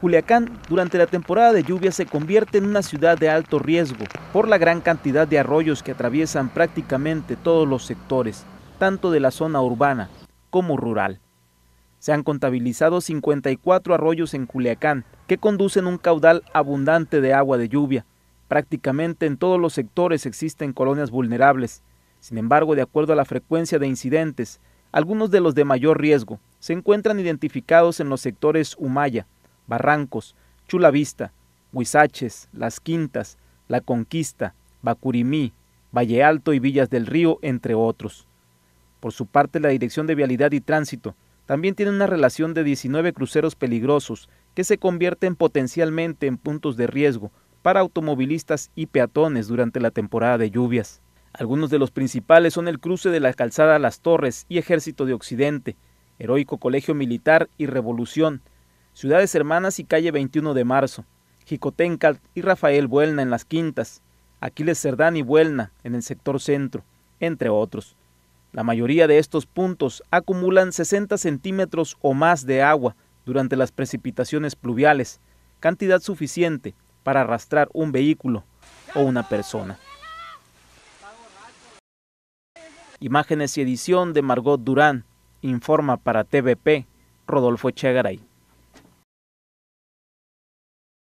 Culiacán durante la temporada de lluvia se convierte en una ciudad de alto riesgo por la gran cantidad de arroyos que atraviesan prácticamente todos los sectores, tanto de la zona urbana como rural. Se han contabilizado 54 arroyos en Culiacán que conducen un caudal abundante de agua de lluvia. Prácticamente en todos los sectores existen colonias vulnerables. Sin embargo, de acuerdo a la frecuencia de incidentes, algunos de los de mayor riesgo se encuentran identificados en los sectores Humaya, Barrancos, Chulavista, Huizaches, Las Quintas, La Conquista, Bacurimí, Valle Alto y Villas del Río, entre otros. Por su parte, la Dirección de Vialidad y Tránsito también tiene una relación de 19 cruceros peligrosos que se convierten potencialmente en puntos de riesgo para automovilistas y peatones durante la temporada de lluvias. Algunos de los principales son el cruce de la calzada Las Torres y Ejército de Occidente, Heroico Colegio Militar y Revolución, Ciudades Hermanas y calle 21 de Marzo, Jicotencal y Rafael Buelna en las Quintas, Aquiles Cerdán y Buelna en el sector centro, entre otros. La mayoría de estos puntos acumulan 60 centímetros o más de agua durante las precipitaciones pluviales, cantidad suficiente para arrastrar un vehículo o una persona. Imágenes y edición de Margot Durán, informa para TVP Rodolfo Echegaray.